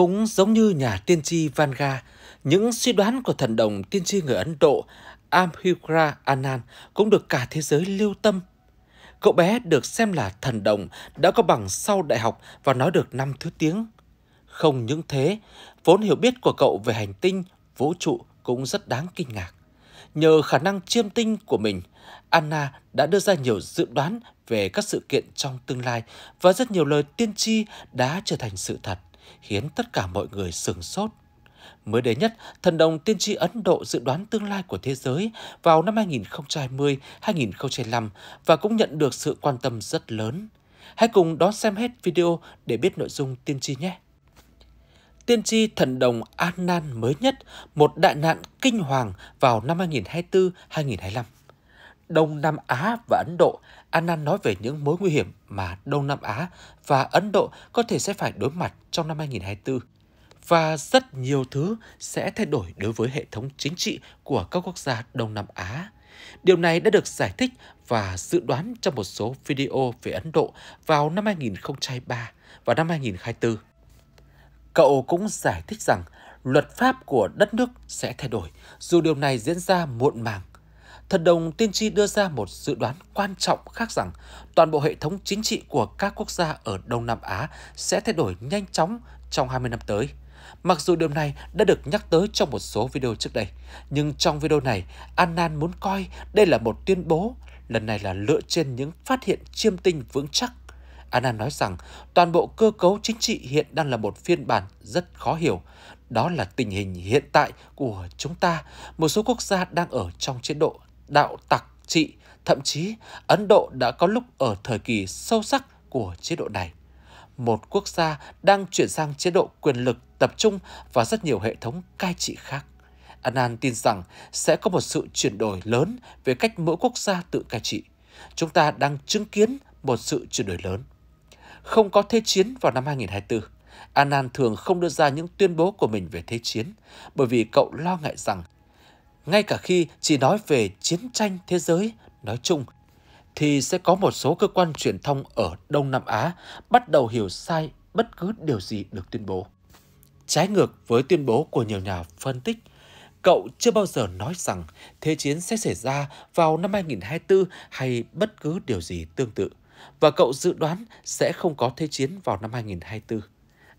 Cũng giống như nhà tiên tri Vanga, những suy đoán của thần đồng tiên tri người Ấn Độ Amhilkra Anand cũng được cả thế giới lưu tâm. Cậu bé được xem là thần đồng đã có bằng sau đại học và nói được năm thứ tiếng. Không những thế, vốn hiểu biết của cậu về hành tinh, vũ trụ cũng rất đáng kinh ngạc. Nhờ khả năng chiêm tinh của mình, Anna đã đưa ra nhiều dự đoán về các sự kiện trong tương lai và rất nhiều lời tiên tri đã trở thành sự thật khiến tất cả mọi người sửng sốt. Mới đây nhất, thần đồng tiên tri Ấn Độ dự đoán tương lai của thế giới vào năm 2020-2025 và cũng nhận được sự quan tâm rất lớn. Hãy cùng đón xem hết video để biết nội dung tiên tri nhé! Tiên tri thần đồng An mới nhất, một đại nạn kinh hoàng vào năm 2024-2025. Đông Nam Á và Ấn Độ, Annan nói về những mối nguy hiểm mà Đông Nam Á và Ấn Độ có thể sẽ phải đối mặt trong năm 2024 và rất nhiều thứ sẽ thay đổi đối với hệ thống chính trị của các quốc gia Đông Nam Á. Điều này đã được giải thích và dự đoán trong một số video về Ấn Độ vào năm 2003 và năm 2024. Cậu cũng giải thích rằng luật pháp của đất nước sẽ thay đổi, dù điều này diễn ra muộn màng Thần đồng tiên tri đưa ra một dự đoán quan trọng khác rằng toàn bộ hệ thống chính trị của các quốc gia ở Đông Nam Á sẽ thay đổi nhanh chóng trong 20 năm tới. Mặc dù điều này đã được nhắc tới trong một số video trước đây, nhưng trong video này, Annan muốn coi đây là một tuyên bố, lần này là dựa trên những phát hiện chiêm tinh vững chắc. Annan nói rằng toàn bộ cơ cấu chính trị hiện đang là một phiên bản rất khó hiểu. Đó là tình hình hiện tại của chúng ta, một số quốc gia đang ở trong chế độ đạo tặc trị, thậm chí Ấn Độ đã có lúc ở thời kỳ sâu sắc của chế độ này. Một quốc gia đang chuyển sang chế độ quyền lực tập trung và rất nhiều hệ thống cai trị khác. Anand tin rằng sẽ có một sự chuyển đổi lớn về cách mỗi quốc gia tự cai trị. Chúng ta đang chứng kiến một sự chuyển đổi lớn. Không có thế chiến vào năm 2024, Anand thường không đưa ra những tuyên bố của mình về thế chiến bởi vì cậu lo ngại rằng ngay cả khi chỉ nói về chiến tranh thế giới nói chung thì sẽ có một số cơ quan truyền thông ở Đông Nam Á bắt đầu hiểu sai bất cứ điều gì được tuyên bố. Trái ngược với tuyên bố của nhiều nhà phân tích, cậu chưa bao giờ nói rằng thế chiến sẽ xảy ra vào năm 2024 hay bất cứ điều gì tương tự, và cậu dự đoán sẽ không có thế chiến vào năm 2024.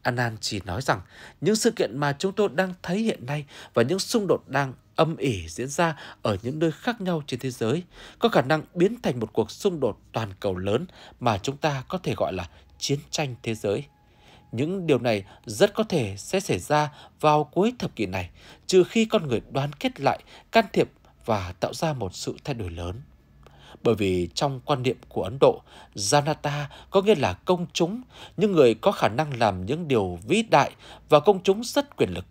anan chỉ nói rằng những sự kiện mà chúng tôi đang thấy hiện nay và những xung đột đang âm ỉ diễn ra ở những nơi khác nhau trên thế giới có khả năng biến thành một cuộc xung đột toàn cầu lớn mà chúng ta có thể gọi là chiến tranh thế giới. Những điều này rất có thể sẽ xảy ra vào cuối thập kỷ này, trừ khi con người đoán kết lại, can thiệp và tạo ra một sự thay đổi lớn. Bởi vì trong quan niệm của Ấn Độ, Janata có nghĩa là công chúng, những người có khả năng làm những điều vĩ đại và công chúng rất quyền lực.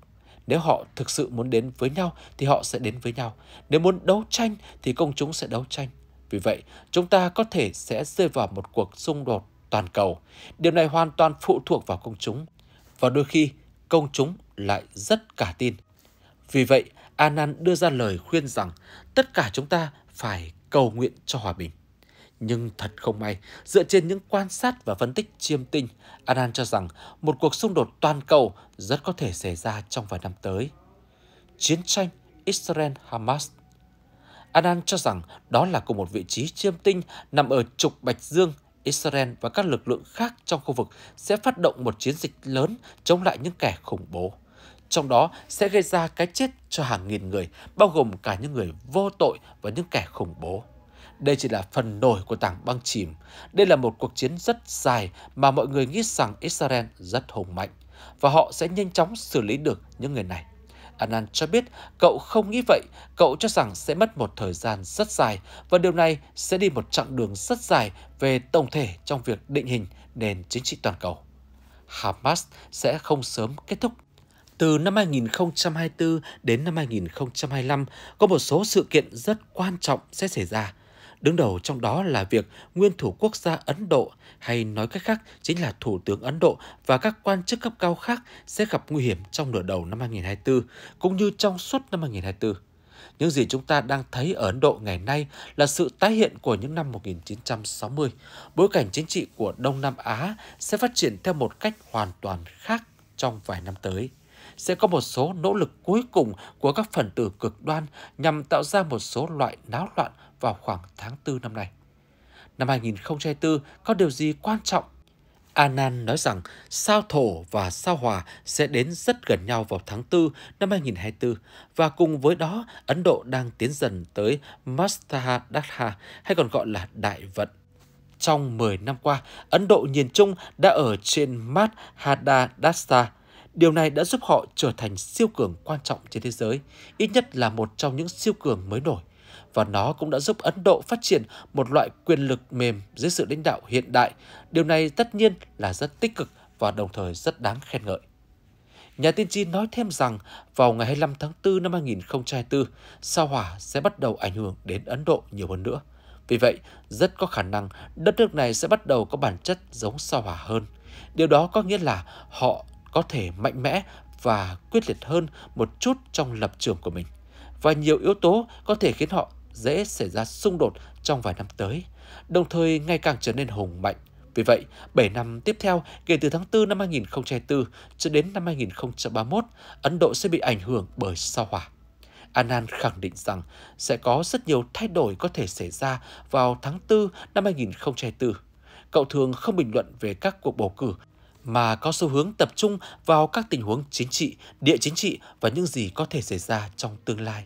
Nếu họ thực sự muốn đến với nhau thì họ sẽ đến với nhau. Nếu muốn đấu tranh thì công chúng sẽ đấu tranh. Vì vậy, chúng ta có thể sẽ rơi vào một cuộc xung đột toàn cầu. Điều này hoàn toàn phụ thuộc vào công chúng. Và đôi khi, công chúng lại rất cả tin. Vì vậy, Anan đưa ra lời khuyên rằng tất cả chúng ta phải cầu nguyện cho hòa bình. Nhưng thật không may, dựa trên những quan sát và phân tích chiêm tinh, Anand cho rằng một cuộc xung đột toàn cầu rất có thể xảy ra trong vài năm tới. Chiến tranh Israel-Hamas Anand cho rằng đó là cùng một vị trí chiêm tinh nằm ở trục Bạch Dương, Israel và các lực lượng khác trong khu vực sẽ phát động một chiến dịch lớn chống lại những kẻ khủng bố. Trong đó sẽ gây ra cái chết cho hàng nghìn người, bao gồm cả những người vô tội và những kẻ khủng bố. Đây chỉ là phần nổi của tảng băng chìm. Đây là một cuộc chiến rất dài mà mọi người nghĩ rằng Israel rất hùng mạnh và họ sẽ nhanh chóng xử lý được những người này. Anand cho biết cậu không nghĩ vậy, cậu cho rằng sẽ mất một thời gian rất dài và điều này sẽ đi một chặng đường rất dài về tổng thể trong việc định hình nền chính trị toàn cầu. Hamas sẽ không sớm kết thúc. Từ năm 2024 đến năm 2025, có một số sự kiện rất quan trọng sẽ xảy ra Đứng đầu trong đó là việc nguyên thủ quốc gia Ấn Độ hay nói cách khác chính là Thủ tướng Ấn Độ và các quan chức cấp cao khác sẽ gặp nguy hiểm trong nửa đầu năm 2024 cũng như trong suốt năm 2024. Những gì chúng ta đang thấy ở Ấn Độ ngày nay là sự tái hiện của những năm 1960. Bối cảnh chính trị của Đông Nam Á sẽ phát triển theo một cách hoàn toàn khác trong vài năm tới sẽ có một số nỗ lực cuối cùng của các phần tử cực đoan nhằm tạo ra một số loại náo loạn vào khoảng tháng 4 năm nay. Năm 2024 có điều gì quan trọng? Anan nói rằng sao thổ và sao hòa sẽ đến rất gần nhau vào tháng 4 năm 2024 và cùng với đó Ấn Độ đang tiến dần tới Mastahadasha hay còn gọi là đại vận trong 10 năm qua, Ấn Độ nhìn chung đã ở trên Madhadadasa. Điều này đã giúp họ trở thành siêu cường quan trọng trên thế giới, ít nhất là một trong những siêu cường mới nổi và nó cũng đã giúp Ấn Độ phát triển một loại quyền lực mềm dưới sự lãnh đạo hiện đại. Điều này tất nhiên là rất tích cực và đồng thời rất đáng khen ngợi. Nhà tiên tri nói thêm rằng vào ngày 25 tháng 4 năm 2024, sao hỏa sẽ bắt đầu ảnh hưởng đến Ấn Độ nhiều hơn nữa. Vì vậy, rất có khả năng đất nước này sẽ bắt đầu có bản chất giống sao hỏa hơn. Điều đó có nghĩa là họ có thể mạnh mẽ và quyết liệt hơn một chút trong lập trường của mình. Và nhiều yếu tố có thể khiến họ dễ xảy ra xung đột trong vài năm tới, đồng thời ngày càng trở nên hùng mạnh. Vì vậy, 7 năm tiếp theo, kể từ tháng 4 năm 2004 cho đến năm 2031, Ấn Độ sẽ bị ảnh hưởng bởi sao hỏa. Anand khẳng định rằng sẽ có rất nhiều thay đổi có thể xảy ra vào tháng 4 năm 2004. Cậu thường không bình luận về các cuộc bầu cử, mà có xu hướng tập trung vào các tình huống chính trị, địa chính trị và những gì có thể xảy ra trong tương lai.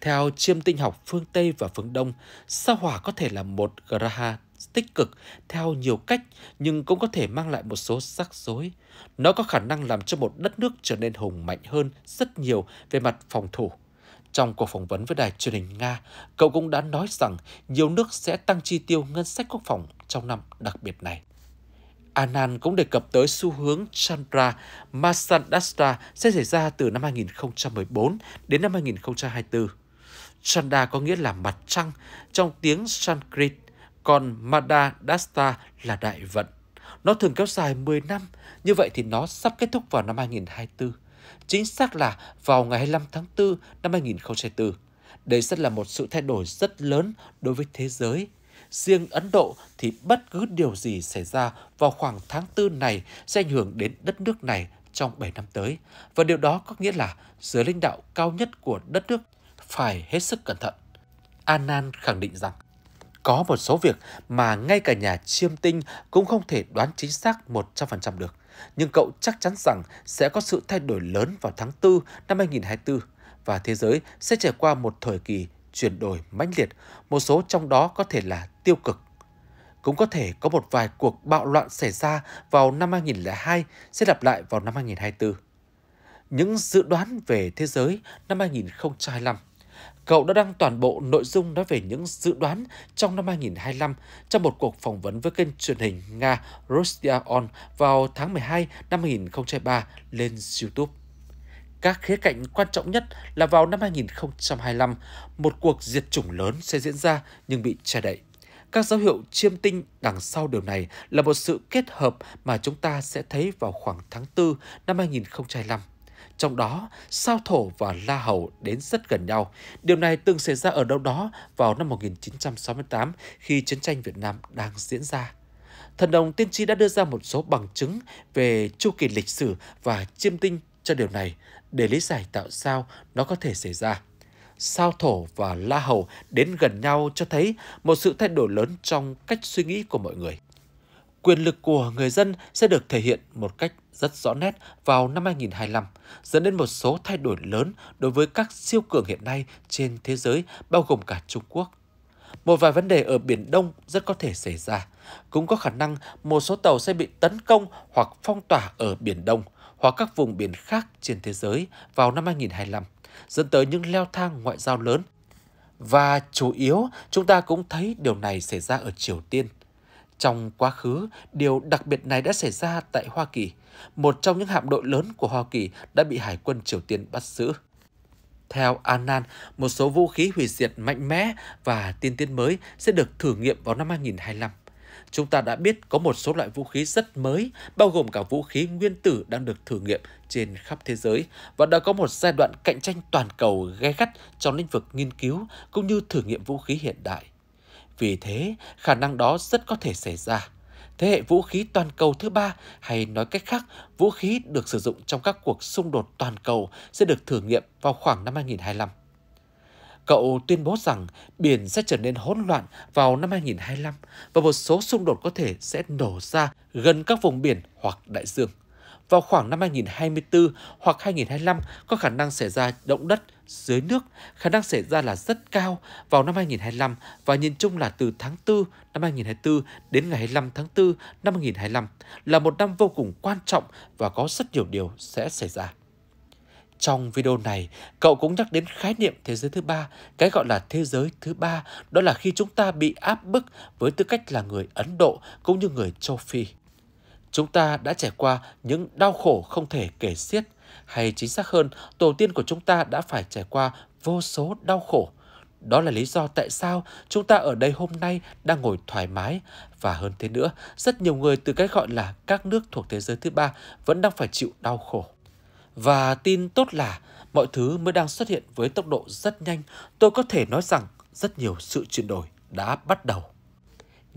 Theo chiêm tinh học phương Tây và phương Đông, sao hỏa có thể là một graha tích cực theo nhiều cách nhưng cũng có thể mang lại một số rắc rối. Nó có khả năng làm cho một đất nước trở nên hùng mạnh hơn rất nhiều về mặt phòng thủ. Trong cuộc phỏng vấn với đài truyền hình Nga, cậu cũng đã nói rằng nhiều nước sẽ tăng chi tiêu ngân sách quốc phòng trong năm đặc biệt này. Anand cũng đề cập tới xu hướng Chandra Masadastra sẽ xảy ra từ năm 2014 đến năm 2024. Chanda có nghĩa là mặt trăng trong tiếng Sanskrit, còn Madadasta là đại vận. Nó thường kéo dài 10 năm, như vậy thì nó sắp kết thúc vào năm 2024. Chính xác là vào ngày 25 tháng 4 năm 2024. Đây sẽ là một sự thay đổi rất lớn đối với thế giới. Riêng Ấn Độ thì bất cứ điều gì xảy ra vào khoảng tháng 4 này sẽ ảnh hưởng đến đất nước này trong 7 năm tới. Và điều đó có nghĩa là giới lãnh đạo cao nhất của đất nước phải hết sức cẩn thận. Anan khẳng định rằng có một số việc mà ngay cả nhà chiêm tinh cũng không thể đoán chính xác 100% được. Nhưng cậu chắc chắn rằng sẽ có sự thay đổi lớn vào tháng 4 năm 2024 và thế giới sẽ trải qua một thời kỳ chuyển đổi mãnh liệt, một số trong đó có thể là tiêu cực. Cũng có thể có một vài cuộc bạo loạn xảy ra vào năm 2002 sẽ lặp lại vào năm 2024. Những dự đoán về thế giới năm 2025 cậu đã đăng toàn bộ nội dung nói về những dự đoán trong năm 2025 trong một cuộc phỏng vấn với kênh truyền hình Nga Russia On vào tháng 12 năm 2003 lên YouTube. Các khía cạnh quan trọng nhất là vào năm 2025, một cuộc diệt chủng lớn sẽ diễn ra nhưng bị che đậy. Các dấu hiệu chiêm tinh đằng sau điều này là một sự kết hợp mà chúng ta sẽ thấy vào khoảng tháng 4 năm 2025. Trong đó, sao thổ và la hầu đến rất gần nhau. Điều này từng xảy ra ở đâu đó vào năm 1968 khi chiến tranh Việt Nam đang diễn ra. Thần đồng tiên tri đã đưa ra một số bằng chứng về chu kỳ lịch sử và chiêm tinh cho điều này để lý giải tạo sao nó có thể xảy ra sao thổ và la hầu đến gần nhau cho thấy một sự thay đổi lớn trong cách suy nghĩ của mọi người quyền lực của người dân sẽ được thể hiện một cách rất rõ nét vào năm 2025, dẫn đến một số thay đổi lớn đối với các siêu cường hiện nay trên thế giới, bao gồm cả Trung Quốc. Một vài vấn đề ở Biển Đông rất có thể xảy ra. Cũng có khả năng một số tàu sẽ bị tấn công hoặc phong tỏa ở Biển Đông hoặc các vùng biển khác trên thế giới vào năm 2025, dẫn tới những leo thang ngoại giao lớn. Và chủ yếu, chúng ta cũng thấy điều này xảy ra ở Triều Tiên trong quá khứ, điều đặc biệt này đã xảy ra tại Hoa Kỳ. Một trong những hạm đội lớn của Hoa Kỳ đã bị Hải quân Triều Tiên bắt giữ. Theo Anan một số vũ khí hủy diệt mạnh mẽ và tiên tiến mới sẽ được thử nghiệm vào năm 2025. Chúng ta đã biết có một số loại vũ khí rất mới, bao gồm cả vũ khí nguyên tử đang được thử nghiệm trên khắp thế giới và đã có một giai đoạn cạnh tranh toàn cầu gay gắt trong lĩnh vực nghiên cứu cũng như thử nghiệm vũ khí hiện đại. Vì thế, khả năng đó rất có thể xảy ra. Thế hệ vũ khí toàn cầu thứ ba, hay nói cách khác, vũ khí được sử dụng trong các cuộc xung đột toàn cầu sẽ được thử nghiệm vào khoảng năm 2025. Cậu tuyên bố rằng biển sẽ trở nên hỗn loạn vào năm 2025 và một số xung đột có thể sẽ nổ ra gần các vùng biển hoặc đại dương. Vào khoảng năm 2024 hoặc 2025 có khả năng xảy ra động đất dưới nước, khả năng xảy ra là rất cao vào năm 2025 và nhìn chung là từ tháng 4 năm 2024 đến ngày 25 tháng 4 năm 2025 là một năm vô cùng quan trọng và có rất nhiều điều sẽ xảy ra. Trong video này, cậu cũng nhắc đến khái niệm thế giới thứ ba, cái gọi là thế giới thứ ba, đó là khi chúng ta bị áp bức với tư cách là người Ấn Độ cũng như người châu Phi. Chúng ta đã trải qua những đau khổ không thể kể xiết, hay chính xác hơn, tổ tiên của chúng ta đã phải trải qua vô số đau khổ. Đó là lý do tại sao chúng ta ở đây hôm nay đang ngồi thoải mái. Và hơn thế nữa, rất nhiều người từ cái gọi là các nước thuộc thế giới thứ ba vẫn đang phải chịu đau khổ. Và tin tốt là mọi thứ mới đang xuất hiện với tốc độ rất nhanh. Tôi có thể nói rằng rất nhiều sự chuyển đổi đã bắt đầu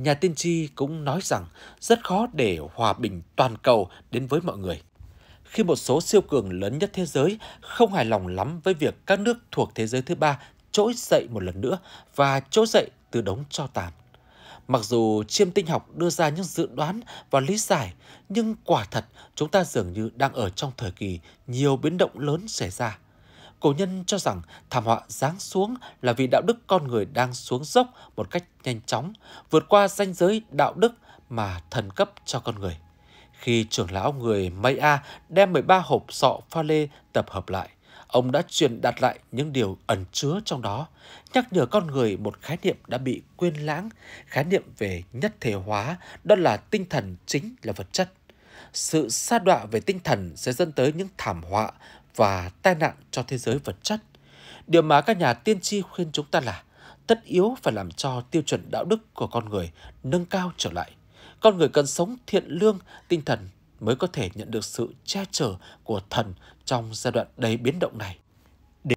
nhà tiên tri cũng nói rằng rất khó để hòa bình toàn cầu đến với mọi người. Khi một số siêu cường lớn nhất thế giới không hài lòng lắm với việc các nước thuộc thế giới thứ ba trỗi dậy một lần nữa và trỗi dậy từ đống cho tàn. Mặc dù chiêm tinh học đưa ra những dự đoán và lý giải, nhưng quả thật chúng ta dường như đang ở trong thời kỳ nhiều biến động lớn xảy ra – Cổ nhân cho rằng thảm họa giáng xuống là vì đạo đức con người đang xuống dốc một cách nhanh chóng, vượt qua ranh giới đạo đức mà thần cấp cho con người. Khi trưởng lão người Mây A đem 13 hộp sọ pha lê tập hợp lại, ông đã truyền đạt lại những điều ẩn chứa trong đó, nhắc nhở con người một khái niệm đã bị quên lãng, khái niệm về nhất thể hóa, đó là tinh thần chính là vật chất. Sự sa đọa về tinh thần sẽ dẫn tới những thảm họa và tai nạn cho thế giới vật chất. Điều mà các nhà tiên tri khuyên chúng ta là tất yếu phải làm cho tiêu chuẩn đạo đức của con người nâng cao trở lại. Con người cần sống thiện lương, tinh thần mới có thể nhận được sự che chở của thần trong giai đoạn đầy biến động này. Để...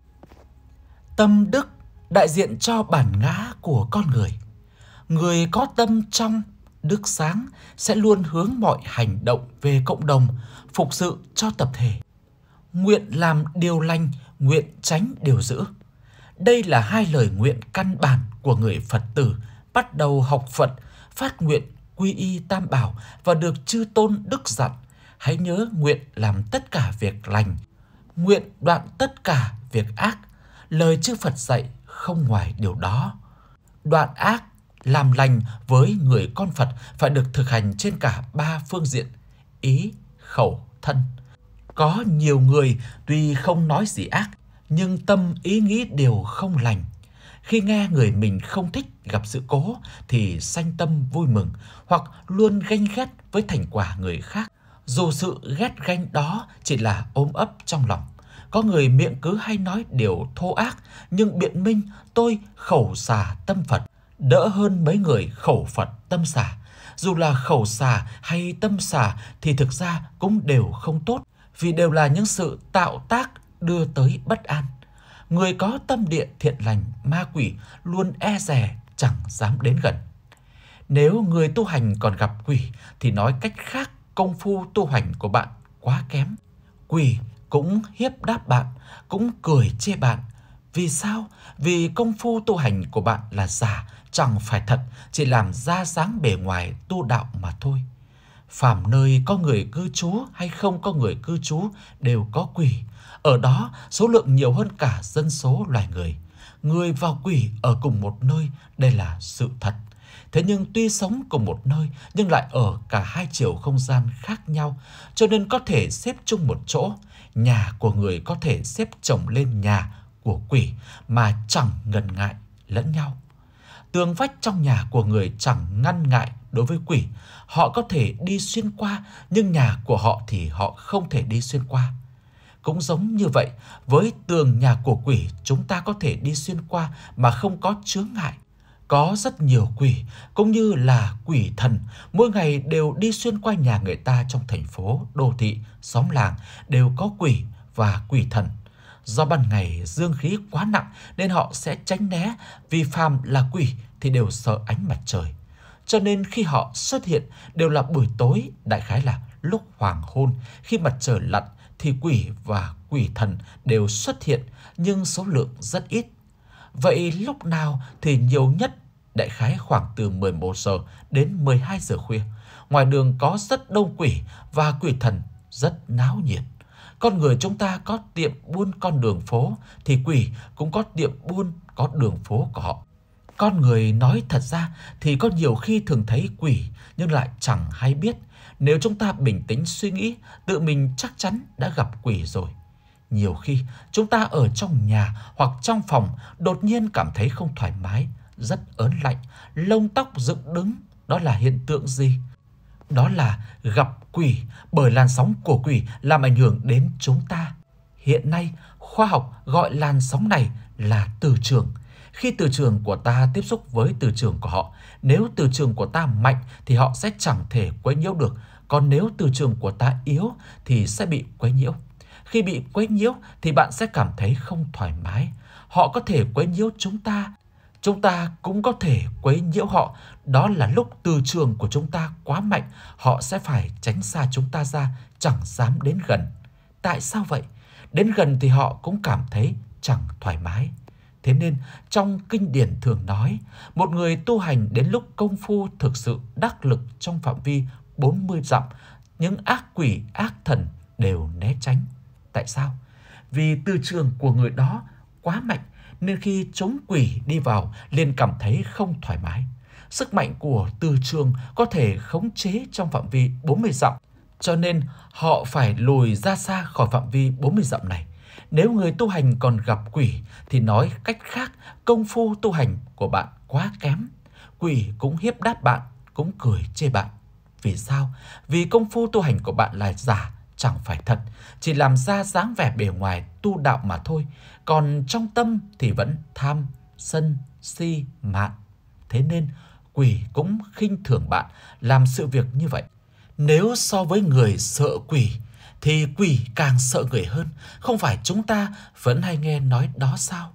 Tâm đức đại diện cho bản ngã của con người. Người có tâm trong, đức sáng sẽ luôn hướng mọi hành động về cộng đồng, phục sự cho tập thể nguyện làm điều lành, nguyện tránh điều dữ. Đây là hai lời nguyện căn bản của người Phật tử bắt đầu học Phật, phát nguyện quy y tam bảo và được chư tôn đức dặn. Hãy nhớ nguyện làm tất cả việc lành, nguyện đoạn tất cả việc ác. Lời chư Phật dạy không ngoài điều đó. Đoạn ác làm lành với người con Phật phải được thực hành trên cả ba phương diện, ý, khẩu, thân. Có nhiều người tuy không nói gì ác, nhưng tâm ý nghĩ đều không lành. Khi nghe người mình không thích gặp sự cố thì sanh tâm vui mừng hoặc luôn ganh ghét với thành quả người khác. Dù sự ghét ganh đó chỉ là ôm ấp trong lòng. Có người miệng cứ hay nói điều thô ác nhưng biện minh tôi khẩu xà tâm Phật đỡ hơn mấy người khẩu Phật tâm xà. Dù là khẩu xà hay tâm xà thì thực ra cũng đều không tốt vì đều là những sự tạo tác đưa tới bất an. Người có tâm địa thiện lành, ma quỷ luôn e rè chẳng dám đến gần. Nếu người tu hành còn gặp quỷ thì nói cách khác công phu tu hành của bạn quá kém. Quỷ cũng hiếp đáp bạn, cũng cười chê bạn. Vì sao? Vì công phu tu hành của bạn là giả, chẳng phải thật, chỉ làm ra sáng bề ngoài tu đạo mà thôi. Phạm nơi có người cư trú hay không có người cư trú đều có quỷ. Ở đó số lượng nhiều hơn cả dân số loài người. Người và quỷ ở cùng một nơi, đây là sự thật. Thế nhưng tuy sống cùng một nơi nhưng lại ở cả hai chiều không gian khác nhau, cho nên có thể xếp chung một chỗ. Nhà của người có thể xếp chồng lên nhà của quỷ mà chẳng ngần ngại lẫn nhau. Tường vách trong nhà của người chẳng ngăn ngại đối với quỷ, họ có thể đi xuyên qua nhưng nhà của họ thì họ không thể đi xuyên qua. Cũng giống như vậy, với tường nhà của quỷ chúng ta có thể đi xuyên qua mà không có chướng ngại. Có rất nhiều quỷ, cũng như là quỷ thần, mỗi ngày đều đi xuyên qua nhà người ta trong thành phố, đô thị, xóm làng, đều có quỷ và quỷ thần. Do ban ngày dương khí quá nặng nên họ sẽ tránh né, vì phàm là quỷ thì đều sợ ánh mặt trời cho nên khi họ xuất hiện đều là buổi tối, đại khái là lúc hoàng hôn, khi mặt trời lặn thì quỷ và quỷ thần đều xuất hiện nhưng số lượng rất ít. Vậy lúc nào thì nhiều nhất đại khái khoảng từ 11 giờ đến 12 giờ khuya. Ngoài đường có rất đông quỷ và quỷ thần rất náo nhiệt. Con người chúng ta có tiệm buôn con đường phố thì quỷ cũng có tiệm buôn có đường phố của họ. Con người nói thật ra thì có nhiều khi thường thấy quỷ nhưng lại chẳng hay biết. Nếu chúng ta bình tĩnh suy nghĩ, tự mình chắc chắn đã gặp quỷ rồi. Nhiều khi chúng ta ở trong nhà hoặc trong phòng đột nhiên cảm thấy không thoải mái, rất ớn lạnh, lông tóc dựng đứng, đó là hiện tượng gì? Đó là gặp quỷ bởi làn sóng của quỷ làm ảnh hưởng đến chúng ta. Hiện nay, khoa học gọi làn sóng này là từ trường khi từ trường của ta tiếp xúc với từ trường của họ, nếu từ trường của ta mạnh thì họ sẽ chẳng thể quấy nhiễu được, còn nếu từ trường của ta yếu thì sẽ bị quấy nhiễu. Khi bị quấy nhiễu thì bạn sẽ cảm thấy không thoải mái. Họ có thể quấy nhiễu chúng ta, chúng ta cũng có thể quấy nhiễu họ. Đó là lúc từ trường của chúng ta quá mạnh, họ sẽ phải tránh xa chúng ta ra, chẳng dám đến gần. Tại sao vậy? Đến gần thì họ cũng cảm thấy chẳng thoải mái. Thế nên trong kinh điển thường nói, một người tu hành đến lúc công phu thực sự đắc lực trong phạm vi 40 dặm, những ác quỷ, ác thần đều né tránh. Tại sao? Vì tư trường của người đó quá mạnh nên khi chống quỷ đi vào liền cảm thấy không thoải mái. Sức mạnh của tư trường có thể khống chế trong phạm vi 40 dặm, cho nên họ phải lùi ra xa khỏi phạm vi 40 dặm này nếu người tu hành còn gặp quỷ thì nói cách khác, công phu tu hành của bạn quá kém. Quỷ cũng hiếp đáp bạn, cũng cười chê bạn. Vì sao? Vì công phu tu hành của bạn là giả, chẳng phải thật, chỉ làm ra dáng vẻ bề ngoài tu đạo mà thôi, còn trong tâm thì vẫn tham, sân, si, mạn. Thế nên quỷ cũng khinh thường bạn làm sự việc như vậy. Nếu so với người sợ quỷ thì quỷ càng sợ người hơn, không phải chúng ta vẫn hay nghe nói đó sao?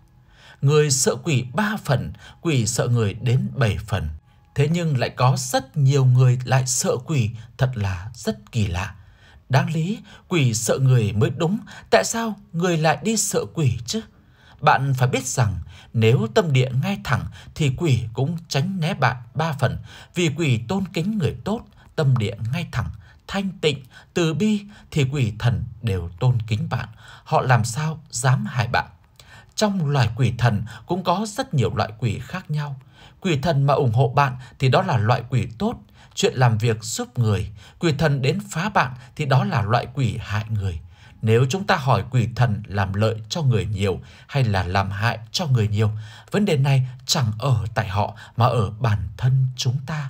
Người sợ quỷ ba phần, quỷ sợ người đến bảy phần. Thế nhưng lại có rất nhiều người lại sợ quỷ, thật là rất kỳ lạ. Đáng lý, quỷ sợ người mới đúng, tại sao người lại đi sợ quỷ chứ? Bạn phải biết rằng, nếu tâm địa ngay thẳng thì quỷ cũng tránh né bạn ba phần, vì quỷ tôn kính người tốt, tâm địa ngay thẳng thanh tịnh, từ bi thì quỷ thần đều tôn kính bạn. Họ làm sao dám hại bạn? Trong loài quỷ thần cũng có rất nhiều loại quỷ khác nhau. Quỷ thần mà ủng hộ bạn thì đó là loại quỷ tốt, chuyện làm việc giúp người. Quỷ thần đến phá bạn thì đó là loại quỷ hại người. Nếu chúng ta hỏi quỷ thần làm lợi cho người nhiều hay là làm hại cho người nhiều, vấn đề này chẳng ở tại họ mà ở bản thân chúng ta.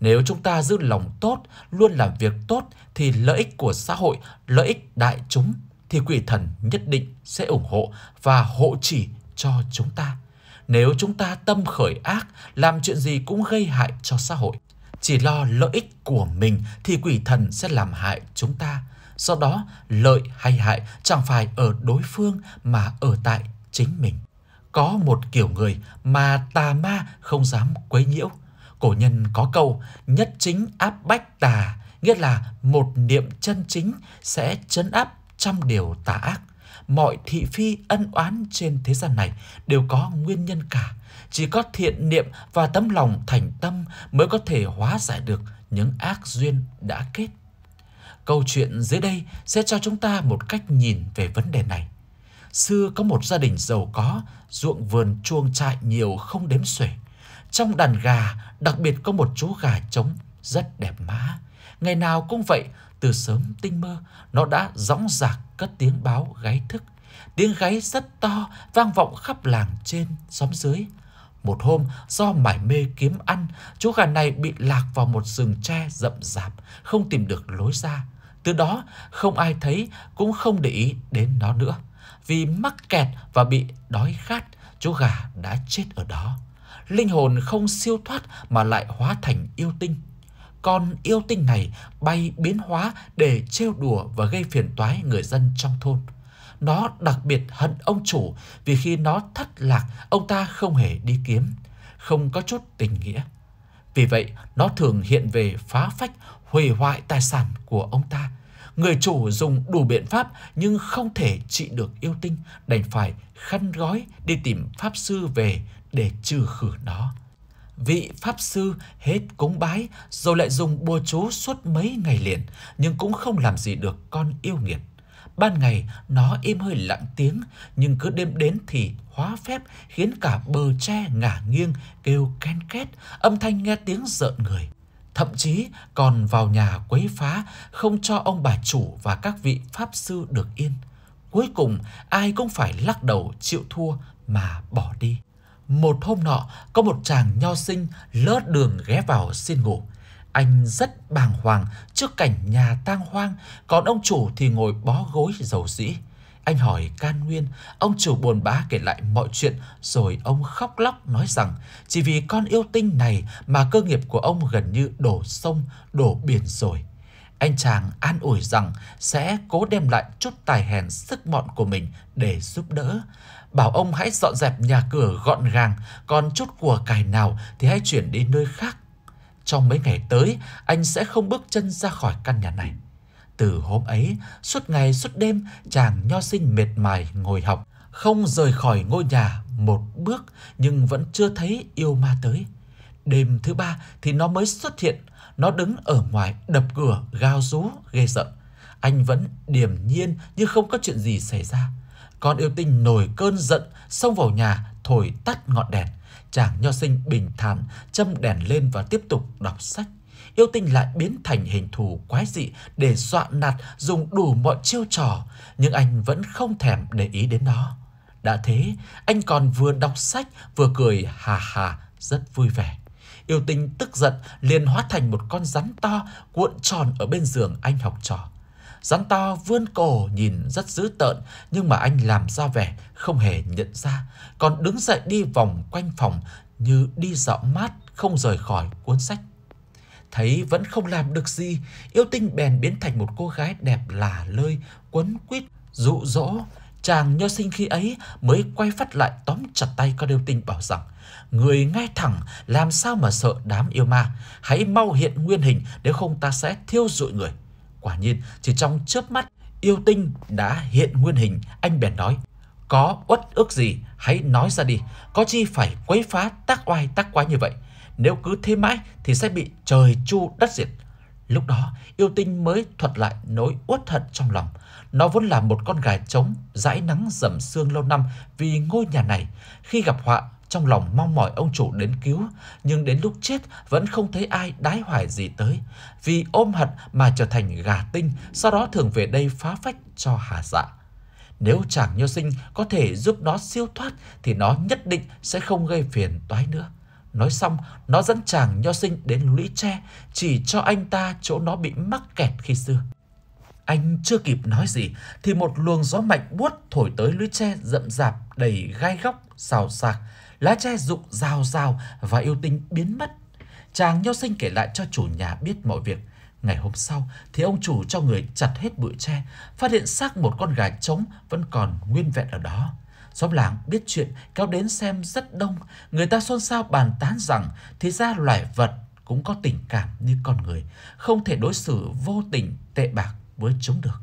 Nếu chúng ta giữ lòng tốt, luôn làm việc tốt thì lợi ích của xã hội, lợi ích đại chúng thì quỷ thần nhất định sẽ ủng hộ và hộ chỉ cho chúng ta. Nếu chúng ta tâm khởi ác, làm chuyện gì cũng gây hại cho xã hội, chỉ lo lợi ích của mình thì quỷ thần sẽ làm hại chúng ta. Do đó, lợi hay hại chẳng phải ở đối phương mà ở tại chính mình. Có một kiểu người mà tà ma không dám quấy nhiễu, Cổ nhân có câu nhất chính áp bách tà, nghĩa là một niệm chân chính sẽ chấn áp trăm điều tà ác. Mọi thị phi ân oán trên thế gian này đều có nguyên nhân cả. Chỉ có thiện niệm và tấm lòng thành tâm mới có thể hóa giải được những ác duyên đã kết. Câu chuyện dưới đây sẽ cho chúng ta một cách nhìn về vấn đề này. Xưa có một gia đình giàu có, ruộng vườn chuông trại nhiều không đếm xuể. Trong đàn gà, đặc biệt có một chú gà trống rất đẹp má. Ngày nào cũng vậy, từ sớm tinh mơ, nó đã rõng rạc cất tiếng báo gáy thức. Tiếng gáy rất to, vang vọng khắp làng trên, xóm dưới. Một hôm, do mải mê kiếm ăn, chú gà này bị lạc vào một rừng tre rậm rạp, không tìm được lối ra. Từ đó, không ai thấy cũng không để ý đến nó nữa. Vì mắc kẹt và bị đói khát, chú gà đã chết ở đó linh hồn không siêu thoát mà lại hóa thành yêu tinh. Con yêu tinh này bay biến hóa để trêu đùa và gây phiền toái người dân trong thôn. Nó đặc biệt hận ông chủ vì khi nó thất lạc, ông ta không hề đi kiếm, không có chút tình nghĩa. Vì vậy, nó thường hiện về phá phách, hủy hoại tài sản của ông ta. Người chủ dùng đủ biện pháp nhưng không thể trị được yêu tinh, đành phải khăn gói đi tìm pháp sư về để trừ khử nó. Vị Pháp Sư hết cúng bái rồi lại dùng bùa chú suốt mấy ngày liền nhưng cũng không làm gì được con yêu nghiệt. Ban ngày nó im hơi lặng tiếng nhưng cứ đêm đến thì hóa phép khiến cả bờ tre ngả nghiêng kêu ken két, âm thanh nghe tiếng rợn người thậm chí còn vào nhà quấy phá, không cho ông bà chủ và các vị pháp sư được yên. Cuối cùng, ai cũng phải lắc đầu chịu thua mà bỏ đi. Một hôm nọ, có một chàng nho sinh lỡ đường ghé vào xin ngủ. Anh rất bàng hoàng trước cảnh nhà tang hoang, còn ông chủ thì ngồi bó gối dầu dĩ. Anh hỏi can nguyên, ông chủ buồn bã kể lại mọi chuyện rồi ông khóc lóc nói rằng chỉ vì con yêu tinh này mà cơ nghiệp của ông gần như đổ sông, đổ biển rồi. Anh chàng an ủi rằng sẽ cố đem lại chút tài hèn sức mọn của mình để giúp đỡ bảo ông hãy dọn dẹp nhà cửa gọn gàng, còn chút của cải nào thì hãy chuyển đi nơi khác. Trong mấy ngày tới, anh sẽ không bước chân ra khỏi căn nhà này. Từ hôm ấy, suốt ngày suốt đêm, chàng nho sinh mệt mài ngồi học, không rời khỏi ngôi nhà một bước nhưng vẫn chưa thấy yêu ma tới. Đêm thứ ba thì nó mới xuất hiện, nó đứng ở ngoài đập cửa gào rú ghê sợ. Anh vẫn điềm nhiên như không có chuyện gì xảy ra. Con yêu tinh nổi cơn giận, xông vào nhà, thổi tắt ngọn đèn. Chàng nho sinh bình thản, châm đèn lên và tiếp tục đọc sách. Yêu tinh lại biến thành hình thù quái dị để dọa nạt dùng đủ mọi chiêu trò, nhưng anh vẫn không thèm để ý đến nó. Đã thế, anh còn vừa đọc sách vừa cười hà hà rất vui vẻ. Yêu tinh tức giận liền hóa thành một con rắn to cuộn tròn ở bên giường anh học trò. Rắn to vươn cổ nhìn rất dữ tợn nhưng mà anh làm ra vẻ không hề nhận ra, còn đứng dậy đi vòng quanh phòng như đi dạo mát không rời khỏi cuốn sách. Thấy vẫn không làm được gì, yêu tinh bèn biến thành một cô gái đẹp lả lơi, quấn quýt, dụ dỗ. Chàng nho sinh khi ấy mới quay phát lại tóm chặt tay con yêu tinh bảo rằng Người ngay thẳng làm sao mà sợ đám yêu ma Hãy mau hiện nguyên hình nếu không ta sẽ thiêu dụi người Quả nhiên, chỉ trong chớp mắt, yêu tinh đã hiện nguyên hình, anh bèn nói. Có uất ức gì, hãy nói ra đi, có chi phải quấy phá tác oai tác quái như vậy. Nếu cứ thế mãi thì sẽ bị trời chu đất diệt. Lúc đó, yêu tinh mới thuật lại nỗi uất hận trong lòng. Nó vốn là một con gà trống, dãi nắng dầm xương lâu năm vì ngôi nhà này. Khi gặp họa, trong lòng mong mỏi ông chủ đến cứu, nhưng đến lúc chết vẫn không thấy ai đái hoài gì tới, vì ôm hận mà trở thành gà tinh, sau đó thường về đây phá phách cho hà dạ. Nếu chàng nho sinh có thể giúp nó siêu thoát thì nó nhất định sẽ không gây phiền toái nữa. Nói xong, nó dẫn chàng nho sinh đến lũy tre, chỉ cho anh ta chỗ nó bị mắc kẹt khi xưa. Anh chưa kịp nói gì thì một luồng gió mạnh buốt thổi tới lưới tre rậm rạp đầy gai góc, xào xạc lá tre rụng rào rào và yêu tinh biến mất. Chàng nho sinh kể lại cho chủ nhà biết mọi việc. Ngày hôm sau thì ông chủ cho người chặt hết bụi tre, phát hiện xác một con gà trống vẫn còn nguyên vẹn ở đó. Xóm làng biết chuyện kéo đến xem rất đông, người ta xôn xao bàn tán rằng thì ra loài vật cũng có tình cảm như con người, không thể đối xử vô tình tệ bạc với chúng được.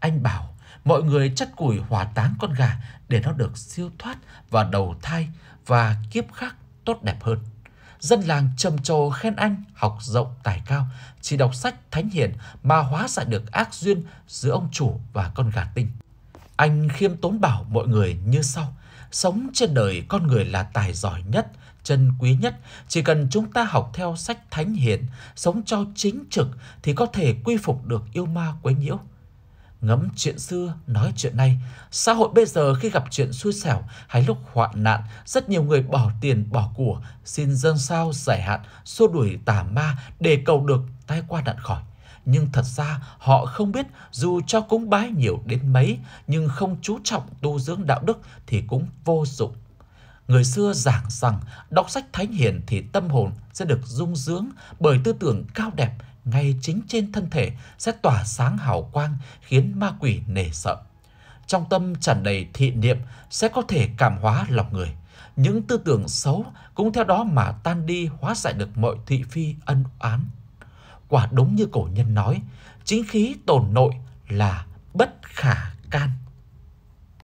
Anh bảo mọi người chắt củi hòa táng con gà để nó được siêu thoát và đầu thai và kiếp khác tốt đẹp hơn. Dân làng trầm trồ khen anh học rộng tài cao, chỉ đọc sách thánh hiền mà hóa giải được ác duyên giữa ông chủ và con gà tinh. Anh khiêm tốn bảo mọi người như sau: Sống trên đời con người là tài giỏi nhất, chân quý nhất, chỉ cần chúng ta học theo sách thánh hiền, sống cho chính trực thì có thể quy phục được yêu ma quấy nhiễu ngẫm chuyện xưa, nói chuyện nay. Xã hội bây giờ khi gặp chuyện xui xẻo hay lúc hoạn nạn, rất nhiều người bỏ tiền bỏ của, xin dân sao giải hạn, xua đuổi tà ma để cầu được tai qua nạn khỏi. Nhưng thật ra họ không biết dù cho cúng bái nhiều đến mấy nhưng không chú trọng tu dưỡng đạo đức thì cũng vô dụng. Người xưa giảng rằng đọc sách thánh hiền thì tâm hồn sẽ được dung dưỡng bởi tư tưởng cao đẹp ngay chính trên thân thể sẽ tỏa sáng hào quang khiến ma quỷ nể sợ. Trong tâm tràn đầy thị niệm sẽ có thể cảm hóa lòng người. Những tư tưởng xấu cũng theo đó mà tan đi hóa giải được mọi thị phi ân oán. Quả đúng như cổ nhân nói, chính khí tồn nội là bất khả can.